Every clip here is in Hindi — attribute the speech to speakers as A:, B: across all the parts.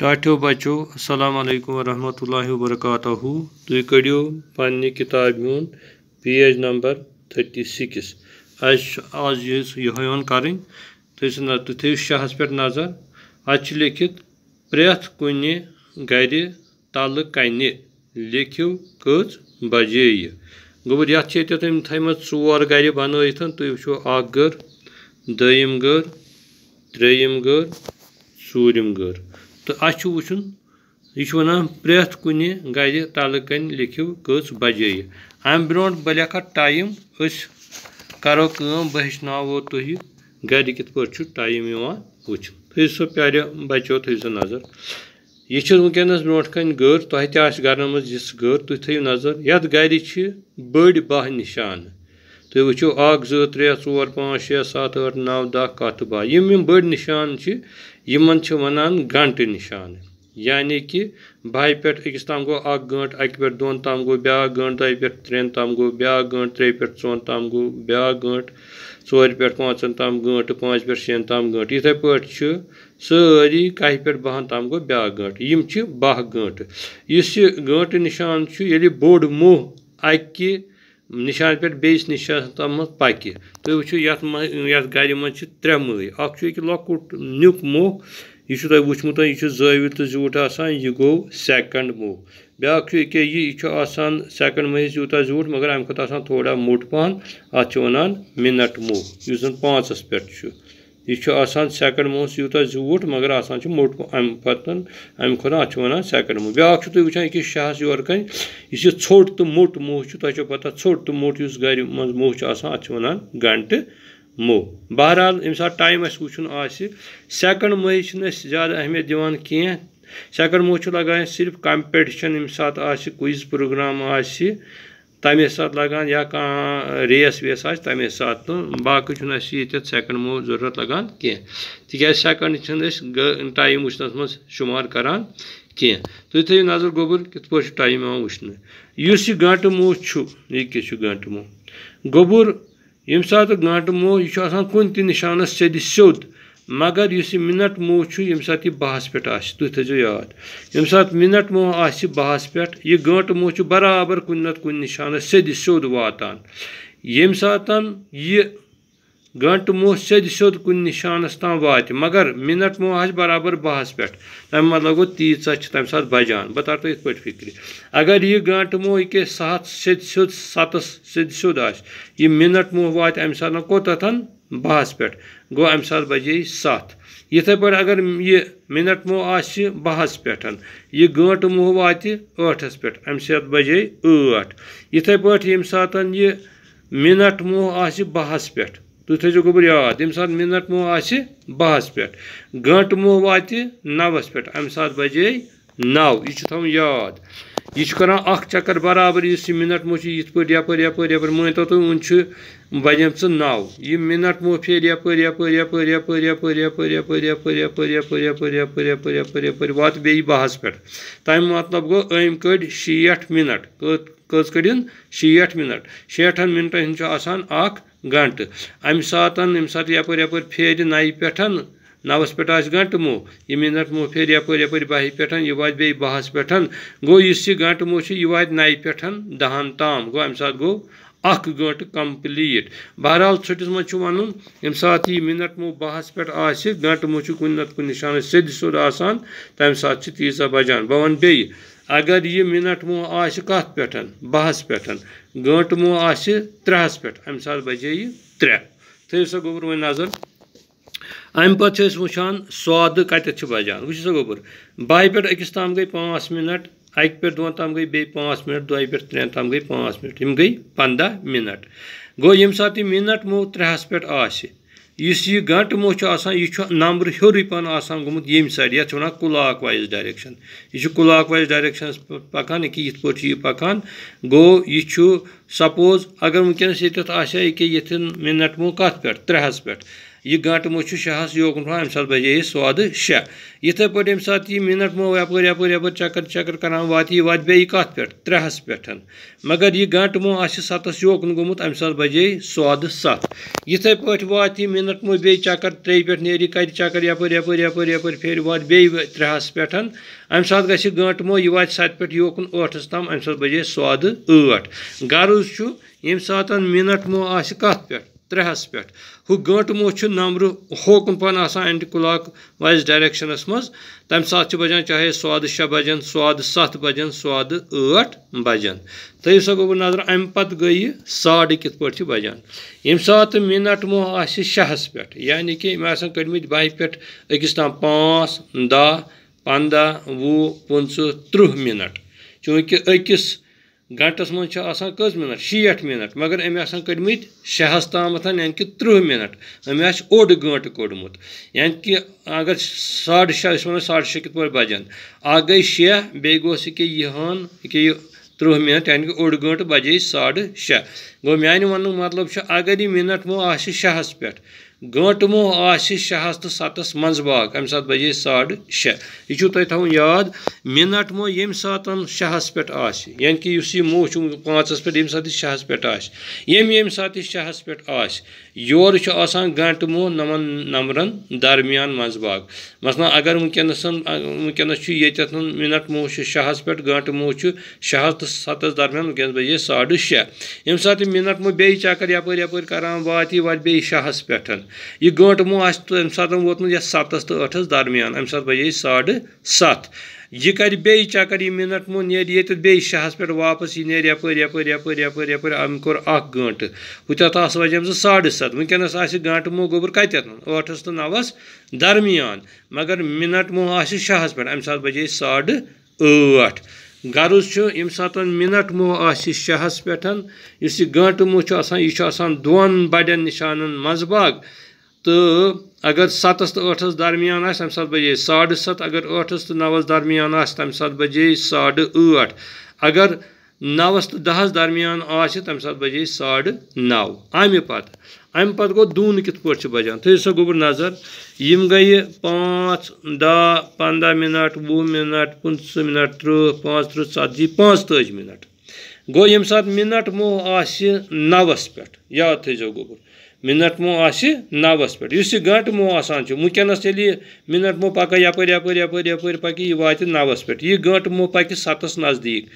A: टाठो बचो असलकम वरहत लबरक तु कड़ो पे किताब पेज नंबर थटी सिक्स अस आज ये करें तुम तु पे नजर अच्छे लेखित प्रेथ करे तल कने लेखिव कच बजे गोबर ये थम ओर ग बन तुचो अर दम गर त्रम गर ूरम गर, तो अस वुन यह वन प्रेथ कुन गल तलकन लिखो कस बजे अम ब्रो बह लेखा टाइम करो कम बह हचनो तुह गर कित पे टाइम वो थो सो प्यारे बचो थो नजर यह वुनस ब्रो कन गर तुह तन मज गर तुम थो नजर ये गर बड़ बाह निशान तु वो अख जो त्रे ओर पाँच शे सत नौ दह कह बह बड़ निशान इन वनान घंटे निशान यानी कि बहि पे अकिस तम गो गंट अक पे तम गो ब्या गंट पे त्रेन तम गो ब्या ग त्रे पे चौन तम गो ब्या गंट चोर पे पाँचन तम गंट पाँच पे शन तम गंट इत पे सारी कह पे बहन तम गो ब्या गंट बह गंट इस गंट निशान ये बोड मोह अक निशान पे बेस निशान तम पक तु ये मे त्रे मई अक लकुट नुक मोह यह वुमत यह जवि तो जूठ आसान यह गो सेकंड मोह ब्याा यह सेकंड मई यूत जूठ मगर अमे खा थोड़ा मोट पान अत वन मिनट मोह इस पांच पे यह सैकड़ मूस यूत जूठ मगर आसान मोट अम पत अम खुद अत वन सैकड़ मूस ब्या तुम वा अकिस शाहस योर कन यह ोट तो मोट मोह तुम पता ोट तो मोट इस गि मं मूह अत वन गंट मो बहरहाल ये सा टाइम वुन आकड़ मई ज्यादा अहमियत दिवान कह सैकड़ मोह लगान सिर्फ कम्पिटिशन यम सात क्विज प्रोग्राम आ तमे साथ लगान या कह रेस वेस आज तमे साथ तो बाकी अस ये सेकंड मो जरूरत लगान कह तक सेकंड टाइम वुचनस मज शुमार करान नजर गोबर कित पे टाइम वुचन इस यह गंटह मो यह किस मो गोबर यम सात गंटह मो यह कुन निशानस सद सियोद मगर इस मिनट मोह यम सात यह बहस पे तुम थो याद यम सात मिनट मोह आहस पे यह गंट मोह बराबर कुन नत कुन निशान सद सोद वातान यम गंट मोह सद सोद कुन निशानस तम वात मगर मिनट मोह आज बराबर बहस पे तमें मतलब गो तीचा तम सात बजान बह तार तुम इथ फिक्र अगर यह गंट मोह के सात सद सोद सतस सद सोद आ मिनट मोह वात अमि सात कोतथन बहस पे गो अम बजे सत इत अगर यह मिनट मो आहस पे यह घंट मोह वाठस पे अत बजे ठ इत ये मिनट मोह आहस पे तुम थो ग याद ये मिनट मोह आहस पे घंट मो वा नवस पे अम बजे नव यह थो यह करान चक्कर बराबर इस मिनट मो इत पे यपर बजम नौ यह मिनट मो फिर यपर यपर यपर यपर यपर यपर वात बे बहस पे तम मतलब गो अम कड़ शेठ मिनट कज कड़न शेठ मिनट शेठन मिनटन हूँ आसान गंट अम सात यप सात यपर यपर नवस पे गंट मो यह मो फिर यप यप बहि पे यह वे बहस पे गो इस गंट मो वा नये पे दहन तम गो अम सा गो अंट कम्प्लीट बहरहाल छुटिस मन वन सात मिनट मो बहस पे आंट मो कशान सद सद आसान तमें तीस बजान बह वन बे अगर यह मिनट मो आत पे बहस पे गंट मो आ त्रहस पे अम सा बजे यह त्रे थो सा गोबर वो नजर اَمہِ پَتہٕ چھِ أسۍ وٕچھان سودٕ کَتٮ۪تھ چھِ بَجان وٕچھ سا گوٚبُر بَہہِ پٮ۪ٹھ أکِس تام گٔے پانٛژھ مِنَٹ اَکہِ پٮ۪ٹھ دۄن تام گٔے بیٚیہِ پانٛژھ مِنَٹ دۄیہِ پٮ۪ٹھ ترٛٮ۪ن تام گٔے پانٛژھ مِنٹ یِم گٔے پنٛداہ مِنَٹ گوٚو ییٚمہِ ساتہٕ یہِ مِنَٹ مو ترٛےٚ ہَس پٮ۪ٹھ آسہِ یُس یہِ گنٛٹہٕ مو چھُ آسان یہِ چھُ نمبرٕ ہیوٚرُے پَہَن آسان گوٚمُت ییٚمہِ سایڈٕ یَتھ چھِ وَنان کُلاک وایِز ڈایریٚکشَن یہِ چھُ کُلاک وایِز ڈایریٚکشَنَس پَکان ییٚکیٛاہ یِتھ پٲٹھۍ چھُ یہِ پَکان گوٚو یہِ چھُ سَپوز اگر وٕنکٮ۪نَس ییٚتٮ۪تھ آسہِ ہا ییٚکیٛاہ ییٚتٮ۪ن مِنَٹ مو کَتھ پٮ۪ٹھ ترٛےٚ ہَس پٮ۪ٹھ यह गंटह मो शहस योकन फा अमे सात बजे स्वाद शे इथे पे अमे सात यह मिनट मो यपर यपर यपर चक्कर चक्कर करान वात यह वात बे कत पे त्रेहस पे मगर यह गंटह मो सतस योकन गोमुत अमे सात बजे स्वाद सत इथे पे वात यह मिनट मो बे चक्कर त्रे पे नेरी कत चक्कर यपर यपर यपर यपर फेर वात बे त्रेहस पे अमे सात गि गंटह मो यह वात सत पे योकन ٲٹھس तम अमे सात बजे स्वाद ٲٹھ غرض यम सात मिनट मो कत पे ترٛےٚ ہَس پٮ۪ٹھ ہُہ گٲنٛٹہٕ موٚہ چھُ نمبرٕ ہوکُن پَہَن آسان اینٹی کُلاک وایِز ڈایریکشَنَس منٛز تَمہِ ساتہٕ چھِ بَجان چاہے سوادٕ شےٚ بَجَن سوادٕ سَتھ بَجَن سوادٕ ٲٹھ بَجَن تھٲیِو سا گوٚو نظر اَمہِ پَتہٕ گٔے یہِ ساڑٕ کِتھ پٲٹھۍ چھِ بَجان ییٚمہِ ساتہٕ مِنَٹ موٚہ آسہِ شےٚ ہَس پٮ۪ٹھ یعنی کہِ یِم آسَن کٔڑمٕتۍ بَہہِ پٮ۪ٹھ أکِس تام پانٛژھ دَہ پنٛداہ وُہ پٕنٛژٕ تٕرٛہ مِنَٹ چوٗنٛکہِ أکِس گنٛٹَس منٛز چھِ آسان کٔژ مِنَٹ شیٹھ مِنَٹ مگر أمۍ آسان کٔڑۍمٕتۍ شےٚ ہَس تامَتھ یعنی کہِ تٕرٛہ مِنَٹ أمۍ آسہِ اوٚڑ گٲنٛٹہٕ کوٚڑمُت یعنی کہِ اگر ساڑٕ شےٚ أسۍ وَنو ساڑٕ شےٚ کِتھ پٲٹھۍ بَجَن اَکھ گٔے شےٚ بیٚیہِ گوٚژھ یہِ کہِ یِہَن یہِ یہِ تٕرٛہ مِنَٹ یعنی کہِ اوٚڑ گٲنٛٹہٕ بَجے ساڑٕ شےٚ گوٚو میٛانہِ وَننُک مطلب چھُ اگر یہِ مِنَٹ وۄنۍ آسہِ شےٚ ہَس پٮ۪ٹھ गंटमो आसि शे हस तो सतस मज बाग अम सात बजे साड़ शे यह तुम थवन याद मिनट मो ये सात शहस पे आन कि इस मो पाँचस पे ये सात शहस पे आम ये सात शहस पे आ गंट मो नमन नंबरन दरमियान मज बाग मसला अगर वनस वनस ये मिनट मो शहस पे गंट मो शहस तो सतस दरमियान वनस बजे साड़ शे ये मिनट मो बे चक्र यप यप करान वात वत बे शहस पे یہِ گٲنٛٹہٕ مو آسہِ تہٕ اَمہِ ساتہٕ ووتمُت یَتھ سَتَس تہٕ ٲٹھَس درمیان اَمہِ ساتہٕ بَجے ساڑٕ سَتھ یہِ کَرِ بیٚیہِ چَکر یہِ مِنَٹ مو نیرِ ییٚتٮ۪تھ بیٚیہِ شَہَس پٮ۪ٹھ واپَس یہِ نیرِ یَپٲرۍ یَپٲرۍ یَپٲرۍ یَپٲرۍ یَپٲرۍ أمۍ کوٚر اَکھ گٲنٛٹہٕ ہُتٮ۪تھ آسہٕ وَجیمژٕ ساڑٕ سَتھ وٕنکٮ۪نَس آسہِ گٲنٛٹہٕ مو گوٚبُر کَتٮ۪تھ ٲٹھَس تہٕ نَوَس درمیان مگر مِنَٹ مو آسہِ شَہَس پٮ۪ٹھ اَمہِ ساتہٕ بَجے ساڑٕ ٲٹھ غرض یم سات منٹ موہ شہس پہ اس یہِ گنٹہ موہ یہ دون بڑین نشان مزباگ تہٕ اگر سَتَس تہٕ ٲٹھَس درمیان آسہِ تَمہِ ساتہٕ بَجے ساڑٕ سَتھ اگر ٲٹھَس تہٕ نَوَس درمیان آسہِ تَمہِ ساتہٕ بَجے ساڑٕ ٲٹھ اگر नवस तो दहस दरमियान आम सात बजे साढ़ नौ अमि पत् अमि पत् गो दून कित पे बजान थो तो सो गोबर नजर यम गई पाँच दह पंद मिनट वह मिनट पंच मिनट तुह पाँच त्रुह ती पाँच तज मिनट गो य मिनट मो आवस पे याद थो गोबर मिनट मो आवस पे इस गंट मो आसान वनस ये मिनट मो पक य यप यप पक यह नवस पे यह गंट मो पक सतस नजदीक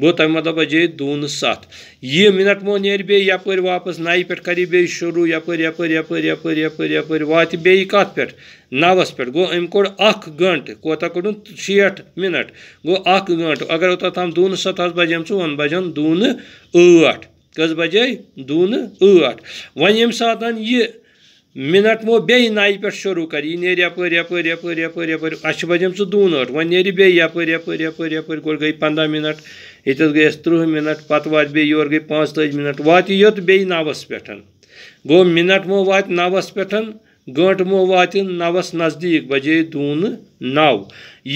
A: گوٚو تَمہِ دہ بَجے دون سَتھ یہِ منٹ مو بیٚیہِ یَپٲرۍ واپَس نَیہِ پٮ۪ٹھ کَرِ یہِ بیٚیہِ شروٗع یَپٲرۍ یَپٲرۍ یَپٲرۍ یَپٲرۍ یَپٲرۍ یَپٲرۍ واتہِ بیٚیہِ کَتھ پٮ۪ٹھ نَوَس پٮ۪ٹھ گوٚو أمۍ کوٚڑ اَکھ گٲنٛٹہٕ کوتاہ کوٚڑُن شیٹھ مِنَٹ گوٚو اَکھ گٲنٛٹہٕ اگر تام دوٗنہٕ سَتھ حظ بجم ژون بَجَن دوٗنہٕ ٲٹھ کٔژ بَجے دوٗنہٕ ٲٹھ وۄنۍ ییٚمہِ ساتَن یہِ مِنٹ مو بیٚیہِ نَیہِ پٮ۪ٹھ شروٗع کَرِ یہِ نیرِ یَپٲرۍ یَپٲرۍ یَپٲرۍ یَپٲرۍ یَپٲرۍ اَسہِ چھِ بَجیمژٕ دوٗن ٲٹھ وۄنۍ نیرِ بیٚیہِ یَپٲرۍ یَپٲرۍ یَپٲرۍ یَپٲرۍ گۄڈٕ گٔے پنٛداہ مِنَٹ ये गैस त्रुह मिनट पत् वात बे योर गई पाँच मिनट वात योत बे नवस पे गो मिनट मो वात नवस पे گٲنٛٹہٕ مو واتہِ نَوَس نزدیٖک بَجے دوٗنہٕ نَو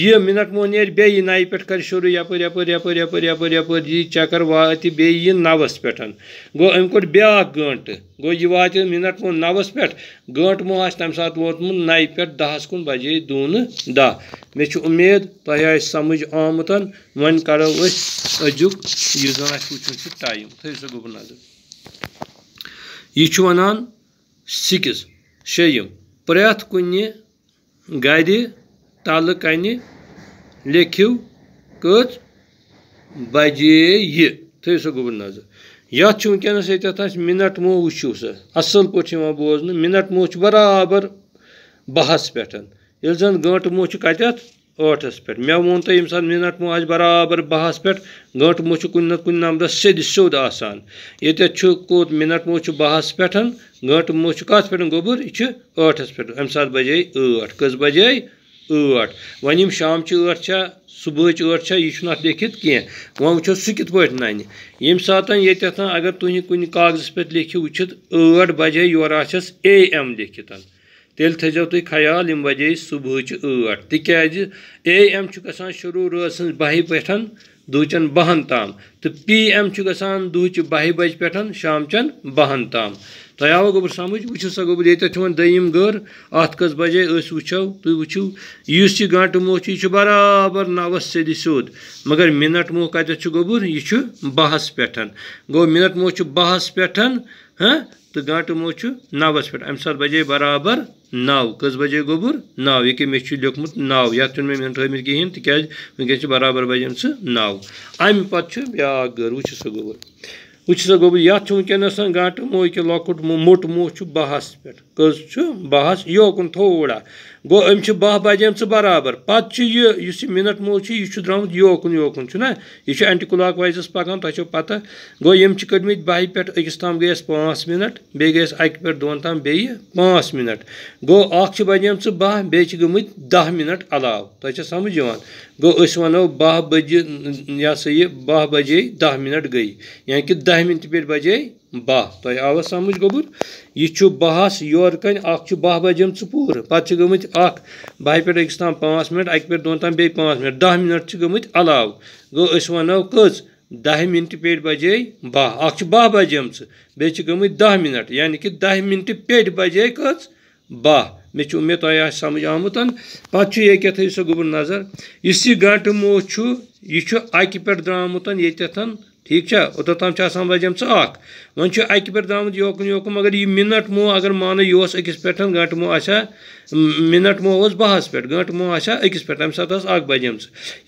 A: یہِ مِنَٹ مو نیرِ بیٚیہِ نَیہِ پٮ۪ٹھ کَرِ شروٗع یَپٲرۍ یَپٲرۍ یَپٲرۍ یَپٲرۍ یَپٲرۍ یَپٲرۍ یی چَکَر واتہِ بیٚیہِ یہِ نَوَس پٮ۪ٹھ گوٚو أمۍ کوٚر بیٛاکھ گٲنٛٹہٕ گوٚو یہِ واتہِ مِنَٹ مو نَوَس پٮ۪ٹھ گٲنٛٹہٕ مو آسہِ تَمہِ ساتہٕ ووتمُت نَیہِ پٮ۪ٹھ دَہَس کُن بَجے دوٗنہٕ دَہ مےٚ چھُ اُمید تۄہہِ آسہِ سَمٕجھ آمُت وۄنۍ کَرو أسۍ أزیُک یُس زَن اَسہِ وٕچھُن چھُ ٹایم تھٲیِو سا گُپن نظر یہِ چھُ وَنان سِکِس شیٚیِم پرٛٮ۪تھ کُنہِ گرِ تلہٕ کَنہِ لیٖکھِو کٔژ بجے یہِ تھٲیِو سا گُپن نظر یَتھ چھُ وٕنکیٚنَس ییٚتٮ۪تھ اَسہِ مِنٹ مو وٕچھِو سا اَصٕل پٲٹھۍ چھُ یِوان بوزنہٕ مِنٹ مو چھُ برابر بَہَس پٮ۪ٹھ ییٚلہِ زَن گٲنٛٹہٕ مو چھُ کَتٮ۪تھ ٲٹھس پٮ۪ٹھ مےٚ ووٚن تۄہہِ ییٚمہِ ساتہٕ مِنَٹ مو آسہِ برابر بَہَس پٮ۪ٹھ گٲنٛٹہٕ مو چھُ کُنہِ نَتہٕ کُنہِ نمبرَس سیٚدِ سیوٚد آسان ییٚتٮ۪تھ چھُ کوٚت مِنَٹ مو چھُ بَہَس پٮ۪ٹھ گٲنٛٹہٕ مو چھُ کَتھ پٮ۪ٹھ گوٚبُر یہِ چھُ ٲٹھَس پٮ۪ٹھ اَمہِ ساتہٕ بَجے ٲٹھ کٔژ بَجے ٲٹھ وۄنۍ یِم شامچہِ ٲٹھ چھا صُبحٲچ ٲٹھ چھا یہِ چھُنہٕ اَتھ لیٚکھِتھ کینٛہہ وۄنۍ وٕچھو سُہ کِتھ پٲٹھۍ نَنہِ ییٚمہِ ساتہٕ ییٚتٮ۪تھ اگر تُہۍ کُنہِ کاغذَس پٮ۪ٹھ لیٚکھِو وٕچھِتھ ٲٹھ بَجے یورٕ آسٮ۪س اے ایم لیٚکھِتھ तेल थजो तुम ख्याल यम बजे सुबह ٲٹھ तिकाज ए एम ग शुरू रात बहि पे बहन ताम तो पी एम ग दुहच बहि बज पे शामचन बहन ताम तय आवा गोबर समझ वो सा गोबर ये दम गर अत कस बजे वो तुम वो इस गंटह मोह यह बराबर नवस सदी सोद मगर मिनट मोह कत गोबर यह बहस पे गो मिनट मोह बहस पे हाँ तो गांटो मो नवस पे अमे बजे बराबर नौ कस बजे गोबर नौ ये मे लिखमुत नौ ये मे थमित कहें तक वस बराबर बजन सह नौ अम पे ब्या गर वो सो गोबर वो सो गोबर ये वनस गांटो मो कि लोकुट मोट मो बहस पे कस बहस योकुन थोड़ा गो अम बह बजे बराबर पत् यह इस मिनट मोल यह द्रामत योकुन योकुन चुना यह एंटी क्लाक वाइजस पकान तुम पता गो यम कम बह पे अकिस तमाम गई पाँच मिनट बे गई अक पे दोन तमाम बे पाँच मिनट गो अख बजे बह बे गम दह मिनट अलाव तुम समझ इन गो वो बह बजे यह सह यह बह बजे दह मिनट गई यानी कि दह मिनट पे बजे बह तो आव समझ गोबुर यह बहस योरकन बह बजमच पूर पे गम बहि पे अक्स तम पाँच मिनट अक पे दौन तम पाँच मिनट दह मिनट गलव गनो कच दह मिनट पे बजे बह अ बह बजम बेम दह मिनट यानि कि दह मिनट पे बजे कच बह मे उम्मीद तय समझ आमुत पे थो गु नजर इस गंट मो यह अक पे द्रामुत ये ठीक है ओत वन अक पे दाम योकन योकन मगर यह मिनट मोह अगर मान यह अकिस पे गंट मोह आ मिनट मो बहस पे गंट मोह मो आकिस पे तम सात बजम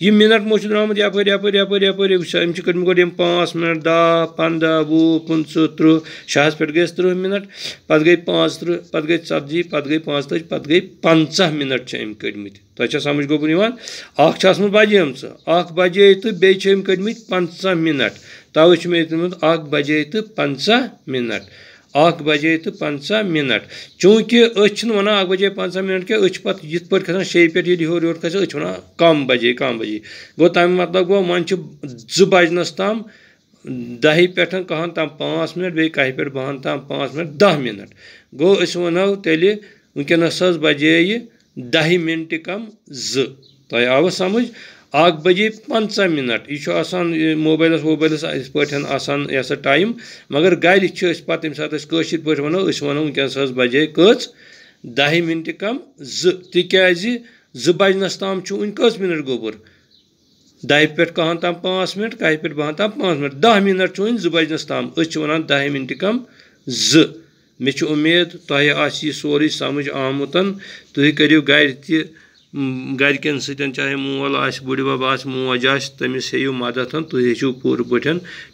A: यह मिनट मोह द्राम यप यप यप यप अम कम गो पाँच मिनट दह पंद वु पंचह तुह शहस पे गई तुह मिनट पत् गई पाँच तुह पत् गई झत्जी पत् गई पाँच तज पत् गई पंचह मिनट अम कम तुम समझ गोबन बजम बजे तो बेम कम पंचह मिनट तवे मे दिखुत अख बजे तो पंचा मिनट बजे तो पंचा मिनट चूँकि अच्छे वन अख बजे पंचा मिनट क्या पे ये पे खसान शे पे ये होर योर खसान वन कम बजे कम बजे गो तम मतलब गो वन जो तम दह पे कहन तम पाँच मिनट बे कह पे बहन तम पाँच मिनट दह मिनट गो वनो तेल वनस बजे दह मिनट कम जो आव समझ اکھ بجے پنٛژاہ مِنٹ یہِ چھُ آسان موبایلَس ووبایلَس یِتھ پٲٹھۍ آسان یہِ ہسا ٹایم مگر گرِ چھِ أسۍ پَتہٕ ییٚمہِ ساتہٕ أسۍ کٲشِر پٲٹھۍ وَنو أسۍ وَنو وٕنکیٚنس حظ بَجے کٔژ دَہہِ مِنٹہِ کَم زٕ تِکیازِ زٕ بَجنَس تام چھُ وٕنۍ کٔژ مِنٹ گوٚبُر دَہہِ پٮ۪ٹھ کَہَن تام پانٛژھ مِنٹ کَہہِ پٮ۪ٹھ بَہَن تام پانٛژھ مِنٹ دَہ مِنٹ چھُ وٕنۍ زٕ بَجنَس تام أسۍ چھِ وَنان دَہہِ مِنٹہِ کَم زٕ مےٚ چھُ اُمید تۄہہِ آسہِ یہِ سورُے سَمٕجھ آمُت تُہۍ کٔرِو گَرِ تہِ गरक सहे मोल आब आ आमस हेयू मदद तुम पूरे पाठ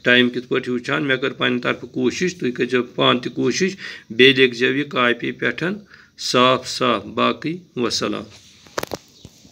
A: टाइम कित पे वन मे करफ कोशिश तुम करो पान तूशिश बे लिखो यह कापी पेठ साफ साफ बाकी वसलाम